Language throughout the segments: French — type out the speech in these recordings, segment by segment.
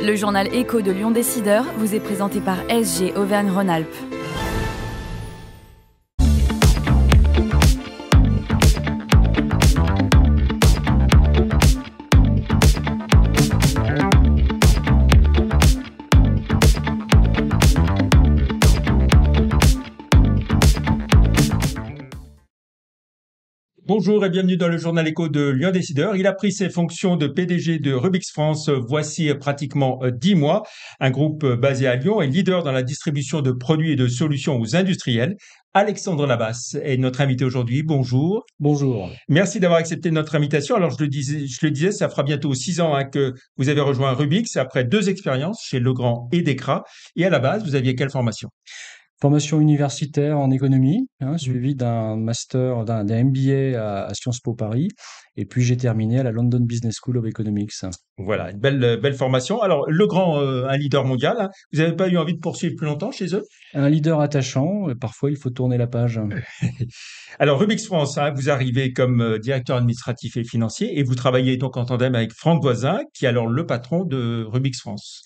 Le journal Écho de Lyon Décideur vous est présenté par SG Auvergne-Rhône-Alpes. Bonjour et bienvenue dans le journal écho de Lyon Décideur. Il a pris ses fonctions de PDG de Rubix France euh, voici euh, pratiquement euh, dix mois. Un groupe basé à Lyon et leader dans la distribution de produits et de solutions aux industriels. Alexandre Labasse est notre invité aujourd'hui. Bonjour. Bonjour. Merci d'avoir accepté notre invitation. Alors, je le disais, je le disais ça fera bientôt six ans hein, que vous avez rejoint Rubix après deux expériences chez Legrand et Decra. Et à la base, vous aviez quelle formation Formation universitaire en économie, hein, mmh. suivie d'un master, d'un MBA à, Sciences Po Paris. Et puis j'ai terminé à la London Business School of Economics. Voilà, une belle, belle formation. Alors, le grand euh, un leader mondial, hein, vous n'avez pas eu envie de poursuivre plus longtemps chez eux Un leader attachant, euh, parfois il faut tourner la page. Alors, Rubix France, hein, vous arrivez comme euh, directeur administratif et financier et vous travaillez donc en tandem avec Franck Voisin, qui est alors le patron de Rubix France.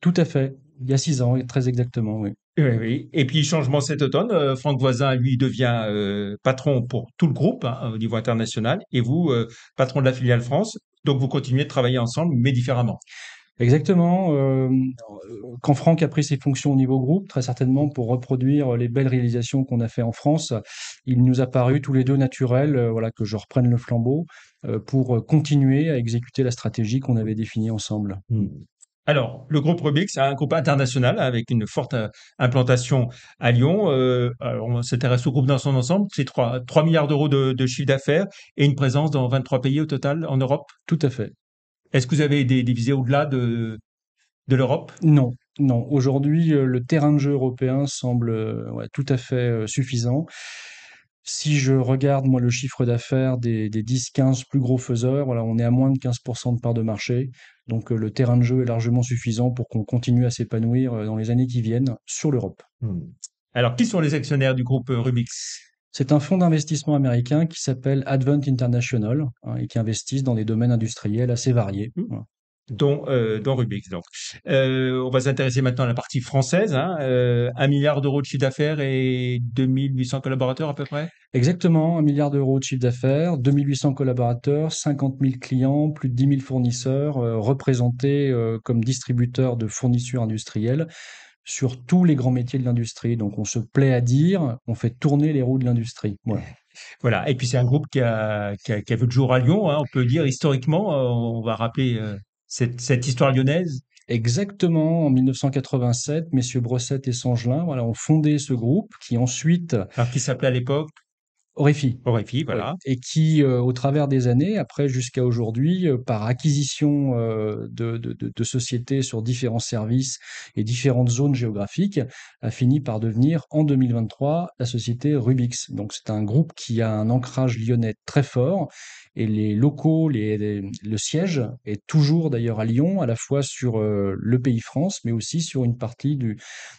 Tout à fait, il y a six ans, très exactement, oui. Oui, oui. Et puis, changement cet automne, euh, Franck Voisin, lui, devient euh, patron pour tout le groupe hein, au niveau international, et vous, euh, patron de la filiale France. Donc, vous continuez de travailler ensemble, mais différemment. Exactement. quand Franck a pris ses fonctions au niveau groupe, très certainement pour reproduire les belles réalisations qu'on a fait en France, il nous a paru tous les deux naturel, voilà, que je reprenne le flambeau pour continuer à exécuter la stratégie qu'on avait définie ensemble. Mmh. Alors, le groupe Rubik, a un groupe international avec une forte euh, implantation à Lyon. Euh, on s'intéresse au groupe dans son ensemble. C'est 3, 3 milliards d'euros de, chiffre d'affaires et une présence dans 23 pays au total en Europe. Tout à fait. Est-ce que vous avez des, divisés au-delà de, de l'Europe Non. Non, aujourd'hui, euh, le terrain de jeu européen semble tout à fait suffisant. Si je regarde, moi, le chiffre d'affaires des, 10-15 plus gros faiseurs, voilà, on est à moins de 15% de part de marché. Donc, euh, le terrain de jeu est largement suffisant pour qu'on continue à s'épanouir euh, dans les années qui viennent sur l'Europe. Hmm. Alors, qui sont les actionnaires du groupe euh, Rubix C'est un fonds d'investissement américain qui s'appelle Advent International hein, et qui investit dans des domaines industriels assez variés. Hmm dont, euh, Donc, euh, on va s'intéresser maintenant à la partie française. Hein. Euh, un 1 milliard d'euros de chiffre d'affaires et 2800 collaborateurs à peu près Exactement, 1 milliard d'euros de chiffre d'affaires, 2800 collaborateurs, 50 000 clients, plus de 10 000 fournisseurs euh, représentés comme distributeurs de fournitures industrielles sur tous les grands métiers de l'industrie. Donc on se plaît à dire, on fait tourner les roues de l'industrie. Voilà. et puis c'est un groupe qui a, vu le jour à Lyon, hein, on peut dire historiquement, on va rappeler cette, histoire lyonnaise Exactement, en 1987, messieurs Brossette et Sangelin voilà, ont fondé ce groupe qui ensuite... Alors, qui s'appelait à l'époque Orefi. voilà. Et qui, euh, au travers des années, après jusqu'à aujourd'hui, euh, par acquisition euh, de, sociétés sur différents services et différentes zones géographiques, a fini par devenir, en 2023, la société Rubix. Donc c'est un groupe qui a un ancrage lyonnais très fort et les locaux, les, le siège est toujours d'ailleurs à Lyon, à la fois sur le pays France, mais aussi sur une partie du,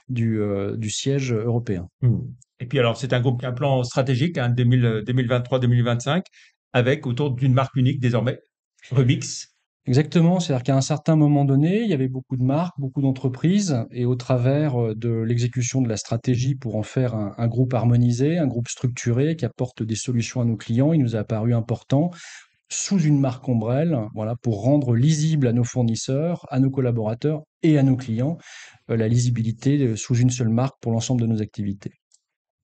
du, du siège européen. Mmh. Et puis alors, c'est un groupe un plan stratégique, 2023-2025, hein, avec autour d'une marque unique désormais, Rubix. Exactement, c'est-à-dire qu'à un certain moment donné, il y avait beaucoup de marques, beaucoup d'entreprises, et au travers euh, de l'exécution de la stratégie pour en faire un, groupe harmonisé, un groupe structuré qui apporte des solutions à nos clients, il nous a apparu important sous une marque ombrelle, voilà, pour rendre lisible à nos fournisseurs, à nos collaborateurs et à nos clients euh, la lisibilité euh, sous une seule marque pour l'ensemble de nos activités.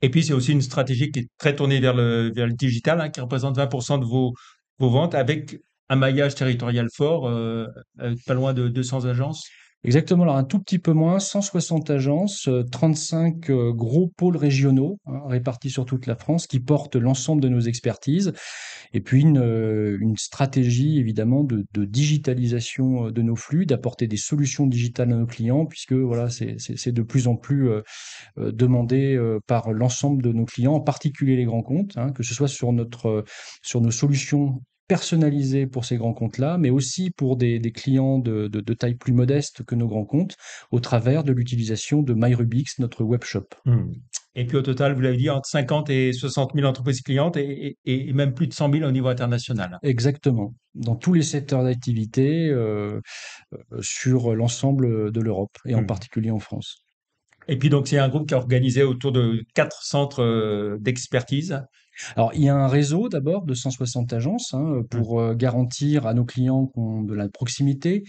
Et puis, c'est aussi une stratégie qui est très tournée vers le, vers le digital, hein, qui représente 20% de vos, vos ventes, avec un maillage territorial fort, euh, euh, pas loin de 200 agences Exactement, alors un tout petit peu moins, 160 agences, 35 euh, euh, gros pôles régionaux hein, répartis sur toute la France qui portent l'ensemble de nos expertises, et puis une, euh, stratégie évidemment de, digitalisation de nos flux, d'apporter des solutions digitales à nos clients, puisque voilà, c'est de plus en plus demandé par l'ensemble de nos clients, en particulier les grands comptes, hein, que ce soit sur, notre, sur nos solutions personnalisé pour ces grands comptes-là, mais aussi pour des, clients de, taille plus modeste que nos grands comptes, au travers de l'utilisation de MyRubix, notre webshop. Hmm. Et puis au total, vous l'avez dit, entre 50 et 60 000 entreprises clientes et, même plus de 100 000 au niveau international. Exactement, dans tous les secteurs d'activité euh, euh, sur l'ensemble de l'Europe et en hmm. particulier en France. Et puis donc c'est un groupe qui est organisé autour de quatre centres euh, d'expertise alors, il y a un réseau d'abord de 160 agences hein, mmh. pour euh, garantir à nos clients qu'on de la proximité,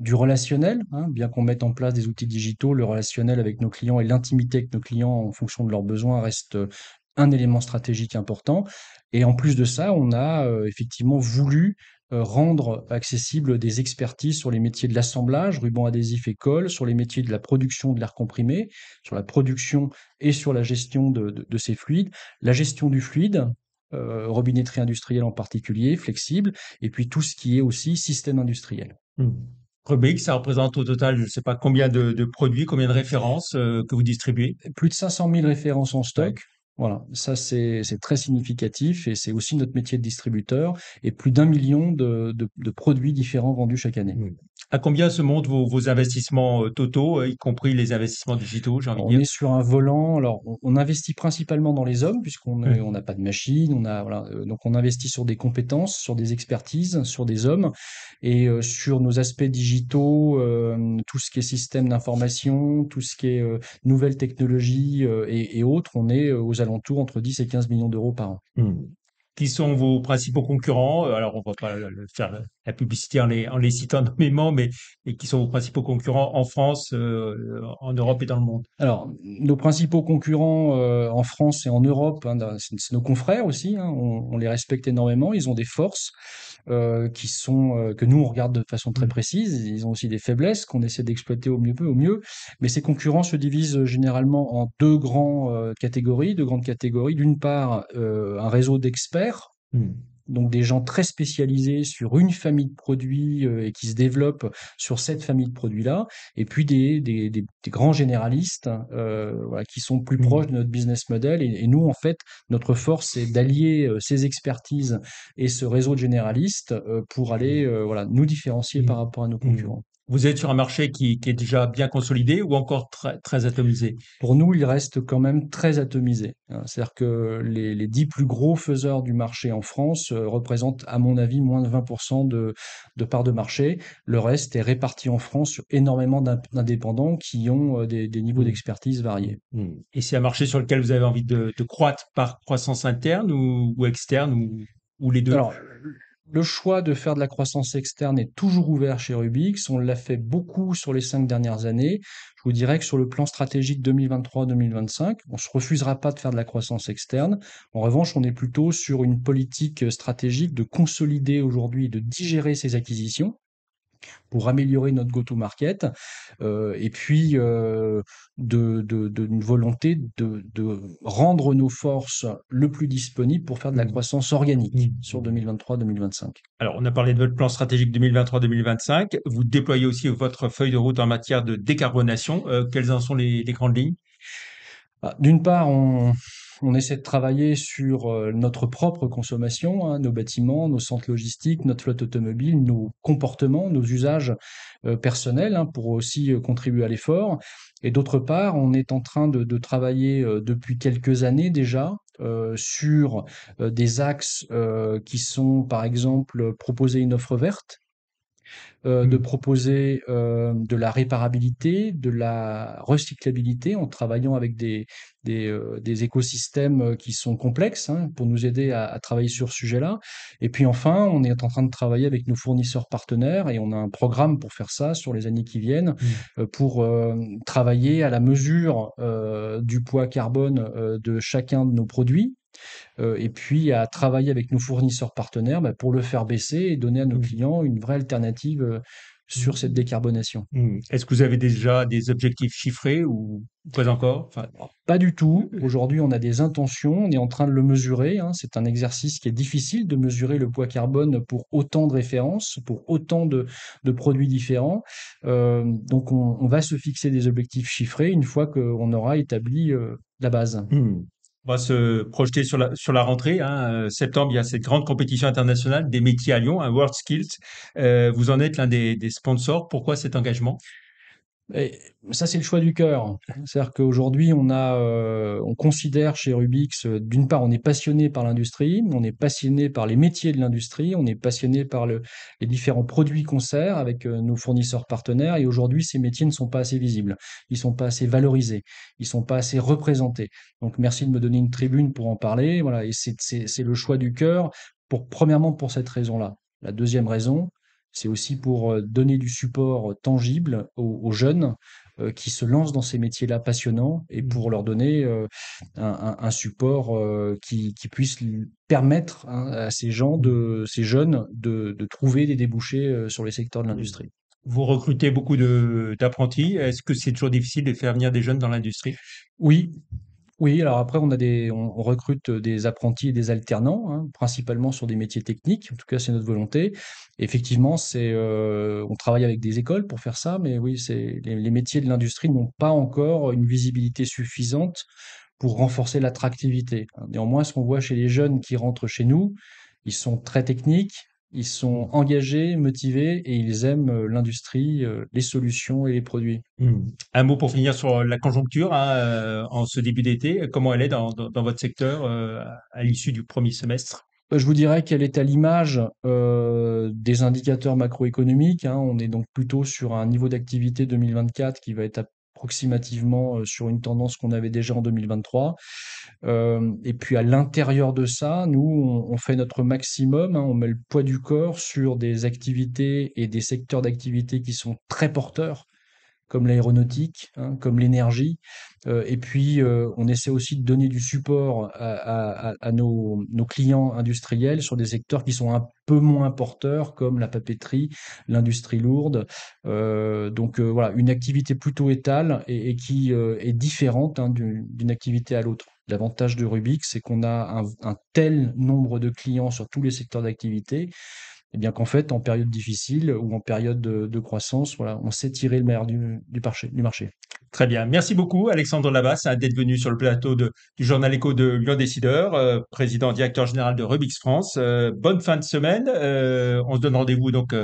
du relationnel, hein, bien qu'on mette en place des outils digitaux, le relationnel avec nos clients et l'intimité avec nos clients en fonction de leurs besoins reste euh, un élément stratégique important. Et en plus de ça, on a euh, effectivement voulu euh, rendre accessible des expertises sur les métiers de l'assemblage, ruban adhésif et colle, sur les métiers de la production de l'air comprimé, sur la production et sur la gestion de, ces fluides, la gestion du fluide, euh, robinetterie industrielle en particulier, flexible, et puis tout ce qui est aussi système industriel. Mmh. ça représente au total, je ne sais pas combien de, produits, combien de références euh, que vous distribuez Plus de 500 000 références en stock, voilà, ça c'est très significatif et c'est aussi notre métier de distributeur et plus d'un million de, de, de, produits différents vendus chaque année. À combien se montent vos, investissements euh, totaux, euh, y compris les investissements digitaux, j'ai envie de dire On est sur un volant. Alors, on, investit principalement dans les hommes, puisqu'on n'a pas de machine. On a, euh, donc, on investit sur des compétences, sur des expertises, sur des hommes. Et sur nos aspects digitaux, tout ce qui est système d'information, tout ce qui est nouvelles technologies et, autres, on est aux alentours entre 10 et 15 millions d'euros par an. Mmh qui sont vos principaux concurrents. Euh, alors, on ne va pas faire la publicité en les, citant nommément, mais, qui sont vos principaux concurrents en France, euh, en Europe et dans le monde Alors, nos principaux concurrents euh, en France et en Europe, hein, c'est nos confrères aussi, hein, on, les respecte énormément, ils ont des forces qui sont, que nous, on regarde de façon très mmh. précise, ils ont aussi des faiblesses qu'on essaie d'exploiter au mieux, au mieux, mais ces concurrents se divisent généralement en deux grandes catégories, deux grandes catégories. D'une part, un réseau d'experts, Hmm. donc des gens très spécialisés sur une famille de produits euh, et qui se développent sur cette famille de produits-là, et puis des, grands généralistes euh, qui sont plus hmm. proches de notre business model. Et, nous, en fait, notre force, c'est d'allier euh, ces expertises et ce réseau de généralistes pour aller hmm. voilà, nous différencier par rapport à nos concurrents. Vous êtes sur un marché qui, est déjà bien consolidé ou encore très, atomisé Pour nous, il reste quand même très atomisé. Hein, c'est-à-dire que les, dix plus gros faiseurs du marché en France euh, représentent, à mon avis, moins de 20% de, parts part de marché. Le reste est réparti en France sur énormément d'indépendants qui ont euh, des, niveaux mmh. d'expertise variés. Mmh. Et c'est un marché sur lequel vous avez envie de, croître par croissance interne ou, externe ou, les deux le choix de faire de la croissance externe est toujours ouvert chez Rubix. On l'a fait beaucoup sur les cinq dernières années. Je vous dirais que sur le plan stratégique 2023-2025, on ne se refusera pas de faire de la croissance externe. En revanche, on est plutôt sur une politique stratégique de consolider aujourd'hui, et de digérer ces acquisitions pour améliorer notre go-to-market, euh, et puis euh, de, volonté de, rendre nos forces le plus disponibles pour faire de la mmh. croissance organique mmh. sur 2023-2025. Alors, on a parlé de votre plan stratégique 2023-2025. Vous déployez aussi votre feuille de route en matière de décarbonation. Euh, quelles en sont les, les grandes lignes ah, D'une part, on, on essaie de travailler sur euh, notre propre consommation, hein, nos bâtiments, nos centres logistiques, notre flotte automobile, nos comportements, nos usages euh, personnels hein, pour aussi euh, contribuer à l'effort. Et d'autre part, on est en train de, travailler depuis quelques années déjà sur des axes qui sont, par exemple, proposer une offre verte euh, de mmh. proposer euh, de la réparabilité, de la recyclabilité en travaillant avec des, des, euh, écosystèmes qui sont complexes hein, pour nous aider à, travailler sur ce sujet-là. Et puis enfin, on est en train de travailler avec nos fournisseurs partenaires et on a un programme pour faire ça sur les années qui viennent mmh. pour travailler à la mesure du poids carbone de chacun de nos produits euh, et puis à travailler avec nos fournisseurs partenaires bah, pour le faire baisser et donner à nos mmh. clients une vraie alternative euh, sur cette décarbonation. Mmh. Est-ce que vous avez déjà des objectifs chiffrés ou pas encore Pas du tout. Aujourd'hui, on a des intentions, on est en train de le mesurer. Hein. C'est un exercice qui est difficile de mesurer le poids carbone pour autant de références, pour autant de, produits différents. Euh, donc on, va se fixer des objectifs chiffrés une fois qu'on aura établi la base. Mmh. On va se projeter sur la, sur la rentrée. Hein. Euh, septembre, il y a cette grande compétition internationale des métiers à Lyon, un hein, World Skills. Euh, vous en êtes l'un des, des, sponsors. Pourquoi cet engagement et ça, c'est le choix du cœur. C'est-à-dire qu'aujourd'hui, on a, euh, on considère chez Rubix, euh, d'une part, on est passionné par l'industrie, on est passionné par les métiers de l'industrie, on est passionné par les différents produits qu'on sert avec euh, nos fournisseurs partenaires. Et aujourd'hui, ces métiers ne sont pas assez visibles, ils sont pas assez valorisés, ils sont pas assez représentés. Donc, merci de me donner une tribune pour en parler. Voilà, et c'est le choix du cœur. Pour, premièrement pour cette raison-là. La deuxième raison, c'est aussi pour euh, donner du support euh, tangible aux, jeunes euh, qui se lancent dans ces métiers-là passionnants et mmh. pour leur donner un, support qui, puisse permettre hein, à ces gens, de, ces jeunes, de trouver des débouchés sur les secteurs de mmh. l'industrie. Vous recrutez beaucoup d'apprentis. Est-ce que c'est toujours difficile de faire venir des jeunes dans l'industrie Oui, oui, alors après, on a des, on, recrute euh, des apprentis et des alternants, hein, principalement sur des métiers techniques. En tout cas, c'est notre volonté. Effectivement, c'est, euh, on travaille avec des écoles pour faire ça, mais oui, c'est les métiers de l'industrie n'ont pas encore une visibilité suffisante pour renforcer l'attractivité. Néanmoins, ce qu'on voit chez les jeunes qui rentrent chez nous, ils sont très techniques, ils sont engagés, motivés et ils aiment euh, l'industrie, euh, les solutions et les produits. Hmm. Un mot pour finir sur euh, la conjoncture hein, en ce début d'été. Comment elle est dans, votre secteur à l'issue du premier semestre bah, je vous dirais qu'elle est à l'image des indicateurs macroéconomiques. Hein. On est donc plutôt sur un niveau d'activité 2024 qui va être à approximativement euh, sur une tendance qu'on avait déjà en 2023. Euh, et puis à l'intérieur de ça, nous, on, fait notre maximum, hein. on met le poids du corps sur des activités et des secteurs d'activité qui sont très porteurs comme l'aéronautique, hein, comme l'énergie. Euh, et puis, euh, on essaie aussi de donner du support à, nos, clients industriels sur des secteurs qui sont un peu moins porteurs, comme la papeterie, l'industrie lourde. Euh, donc voilà, une activité plutôt étale et, qui est différente hein, d'une activité à l'autre. L'avantage de Rubik, c'est qu'on a un tel nombre de clients sur tous les secteurs d'activité eh bien qu'en fait, en période difficile ou en période de, croissance, voilà, on sait tirer le meilleur du, marché, du marché. Très bien. Merci beaucoup, Alexandre Labasse, hein, d'être venu sur le plateau du journal éco de Lyon Décideur, euh, président directeur général de Rubix France. Euh, bonne fin de semaine. Euh, on se donne rendez-vous donc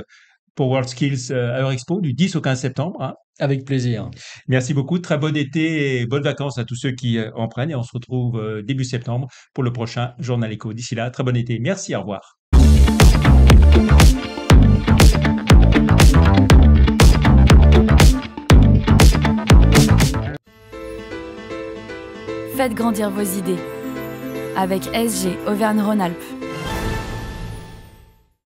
pour Skills à Eurexpo du 10 au 15 septembre. Hein. Avec plaisir. Merci beaucoup. Très bon été et bonnes vacances à tous ceux qui en prennent. Et on se retrouve début septembre pour le prochain Journal Éco. D'ici là, très bon été. Merci. Au revoir. Faites grandir vos idées avec SG Auvergne-Rhône-Alpes.